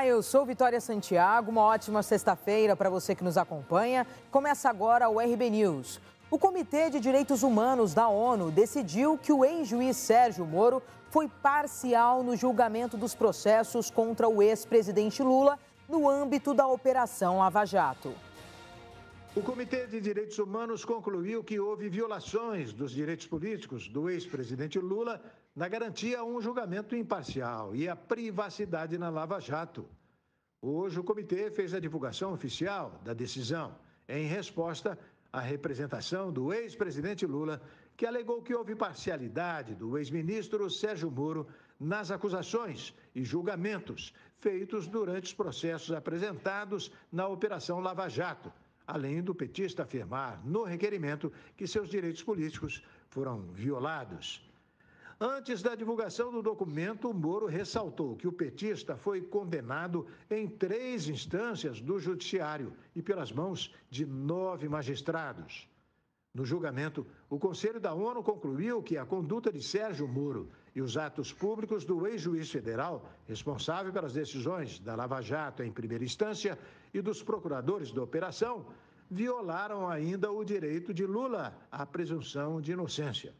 Olá, eu sou Vitória Santiago. Uma ótima sexta-feira para você que nos acompanha. Começa agora o RB News. O Comitê de Direitos Humanos da ONU decidiu que o ex-juiz Sérgio Moro foi parcial no julgamento dos processos contra o ex-presidente Lula no âmbito da Operação Lava Jato. O Comitê de Direitos Humanos concluiu que houve violações dos direitos políticos do ex-presidente Lula na garantia a um julgamento imparcial e a privacidade na Lava Jato. Hoje, o comitê fez a divulgação oficial da decisão, em resposta à representação do ex-presidente Lula, que alegou que houve parcialidade do ex-ministro Sérgio Moro nas acusações e julgamentos feitos durante os processos apresentados na Operação Lava Jato além do petista afirmar, no requerimento, que seus direitos políticos foram violados. Antes da divulgação do documento, Moro ressaltou que o petista foi condenado em três instâncias do Judiciário e pelas mãos de nove magistrados. No julgamento, o Conselho da ONU concluiu que a conduta de Sérgio Moro e os atos públicos do ex-juiz federal, responsável pelas decisões da Lava Jato em primeira instância e dos procuradores da operação, violaram ainda o direito de Lula à presunção de inocência.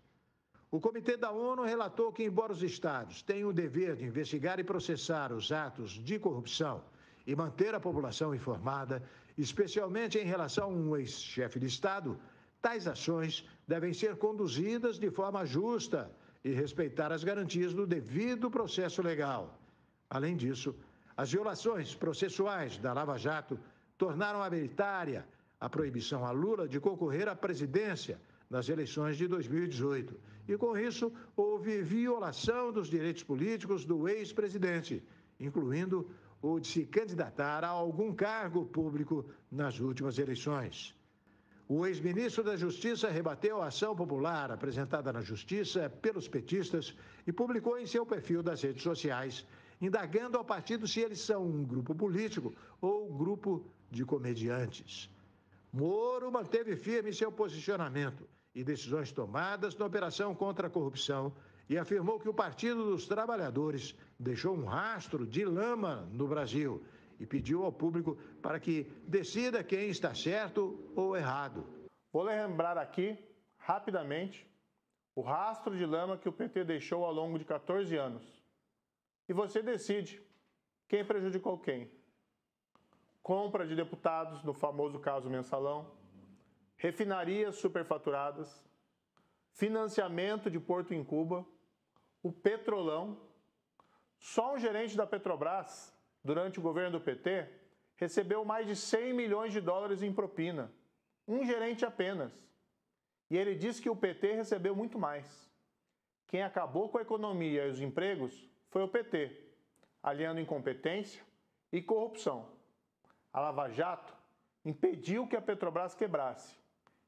O Comitê da ONU relatou que, embora os Estados tenham o dever de investigar e processar os atos de corrupção e manter a população informada, especialmente em relação a um ex-chefe de Estado, tais ações devem ser conduzidas de forma justa e respeitar as garantias do devido processo legal. Além disso, as violações processuais da Lava Jato tornaram habilitária a proibição a Lula de concorrer à presidência nas eleições de 2018. E com isso, houve violação dos direitos políticos do ex-presidente, incluindo o de se candidatar a algum cargo público nas últimas eleições. O ex-ministro da Justiça rebateu a ação popular apresentada na Justiça pelos petistas e publicou em seu perfil das redes sociais, indagando ao partido se eles são um grupo político ou um grupo de comediantes. Moro manteve firme seu posicionamento e decisões tomadas na operação contra a corrupção e afirmou que o Partido dos Trabalhadores deixou um rastro de lama no Brasil e pediu ao público para que decida quem está certo ou errado. Vou lembrar aqui, rapidamente, o rastro de lama que o PT deixou ao longo de 14 anos. E você decide quem prejudicou quem compra de deputados, no famoso caso mensalão, refinarias superfaturadas, financiamento de Porto em Cuba, o petrolão. Só um gerente da Petrobras, durante o governo do PT, recebeu mais de 100 milhões de dólares em propina. Um gerente apenas. E ele diz que o PT recebeu muito mais. Quem acabou com a economia e os empregos foi o PT, aliando incompetência e corrupção. A Lava Jato impediu que a Petrobras quebrasse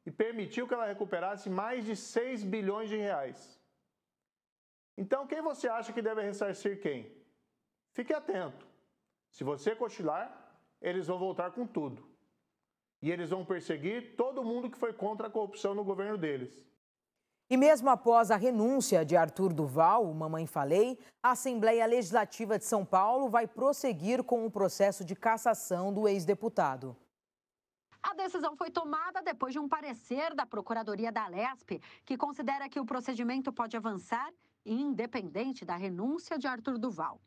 e permitiu que ela recuperasse mais de 6 bilhões de reais. Então, quem você acha que deve ressarcir quem? Fique atento. Se você cochilar, eles vão voltar com tudo. E eles vão perseguir todo mundo que foi contra a corrupção no governo deles. E mesmo após a renúncia de Arthur Duval, o Mamãe Falei, a Assembleia Legislativa de São Paulo vai prosseguir com o processo de cassação do ex-deputado. A decisão foi tomada depois de um parecer da Procuradoria da Lesp, que considera que o procedimento pode avançar independente da renúncia de Arthur Duval.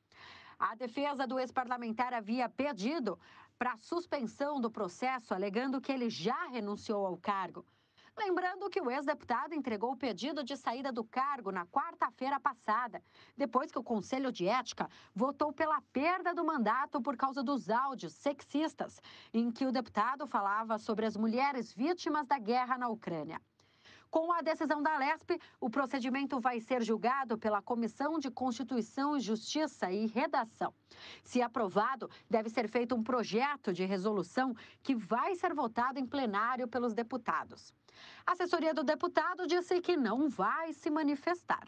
A defesa do ex-parlamentar havia pedido para suspensão do processo, alegando que ele já renunciou ao cargo. Lembrando que o ex-deputado entregou o pedido de saída do cargo na quarta-feira passada, depois que o Conselho de Ética votou pela perda do mandato por causa dos áudios sexistas, em que o deputado falava sobre as mulheres vítimas da guerra na Ucrânia. Com a decisão da LESP, o procedimento vai ser julgado pela Comissão de Constituição, Justiça e Redação. Se aprovado, deve ser feito um projeto de resolução que vai ser votado em plenário pelos deputados. A assessoria do deputado disse que não vai se manifestar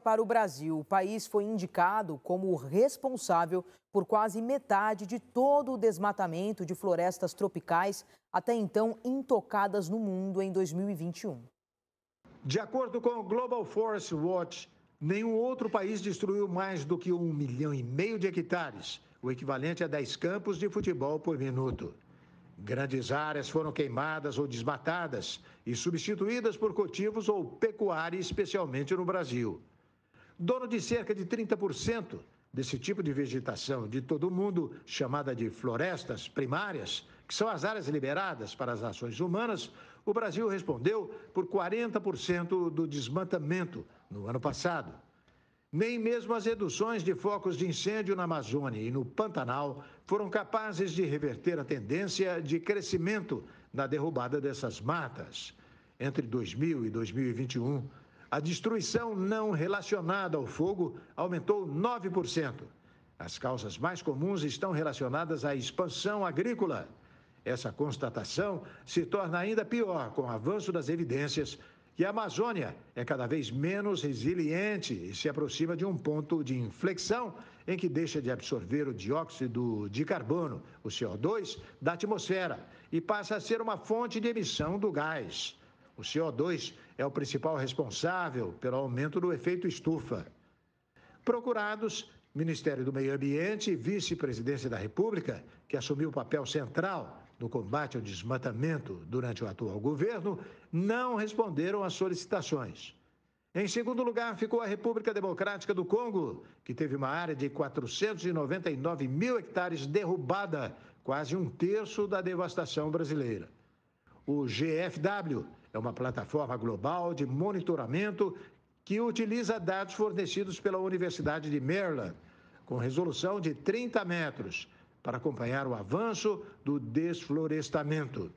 para o Brasil. O país foi indicado como responsável por quase metade de todo o desmatamento de florestas tropicais, até então intocadas no mundo em 2021. De acordo com o Global Forest Watch, nenhum outro país destruiu mais do que um milhão e meio de hectares, o equivalente a 10 campos de futebol por minuto. Grandes áreas foram queimadas ou desmatadas e substituídas por cultivos ou pecuária, especialmente no Brasil dono de cerca de 30% desse tipo de vegetação de todo mundo, chamada de florestas primárias, que são as áreas liberadas para as ações humanas, o Brasil respondeu por 40% do desmatamento no ano passado. Nem mesmo as reduções de focos de incêndio na Amazônia e no Pantanal foram capazes de reverter a tendência de crescimento na derrubada dessas matas. Entre 2000 e 2021, a destruição não relacionada ao fogo aumentou 9%. As causas mais comuns estão relacionadas à expansão agrícola. Essa constatação se torna ainda pior com o avanço das evidências que a Amazônia é cada vez menos resiliente e se aproxima de um ponto de inflexão em que deixa de absorver o dióxido de carbono, o CO2, da atmosfera e passa a ser uma fonte de emissão do gás. O CO2 é o principal responsável pelo aumento do efeito estufa. Procurados, Ministério do Meio Ambiente e Vice-Presidência da República, que assumiu o papel central no combate ao desmatamento durante o atual governo, não responderam às solicitações. Em segundo lugar, ficou a República Democrática do Congo, que teve uma área de 499 mil hectares derrubada, quase um terço da devastação brasileira. O GFW é uma plataforma global de monitoramento que utiliza dados fornecidos pela Universidade de Maryland, com resolução de 30 metros, para acompanhar o avanço do desflorestamento.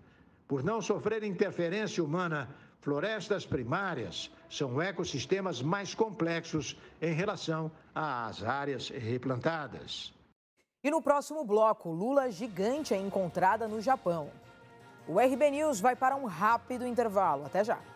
Por não sofrer interferência humana, florestas primárias são ecossistemas mais complexos em relação às áreas replantadas. E no próximo bloco, lula gigante é encontrada no Japão. O RB News vai para um rápido intervalo. Até já.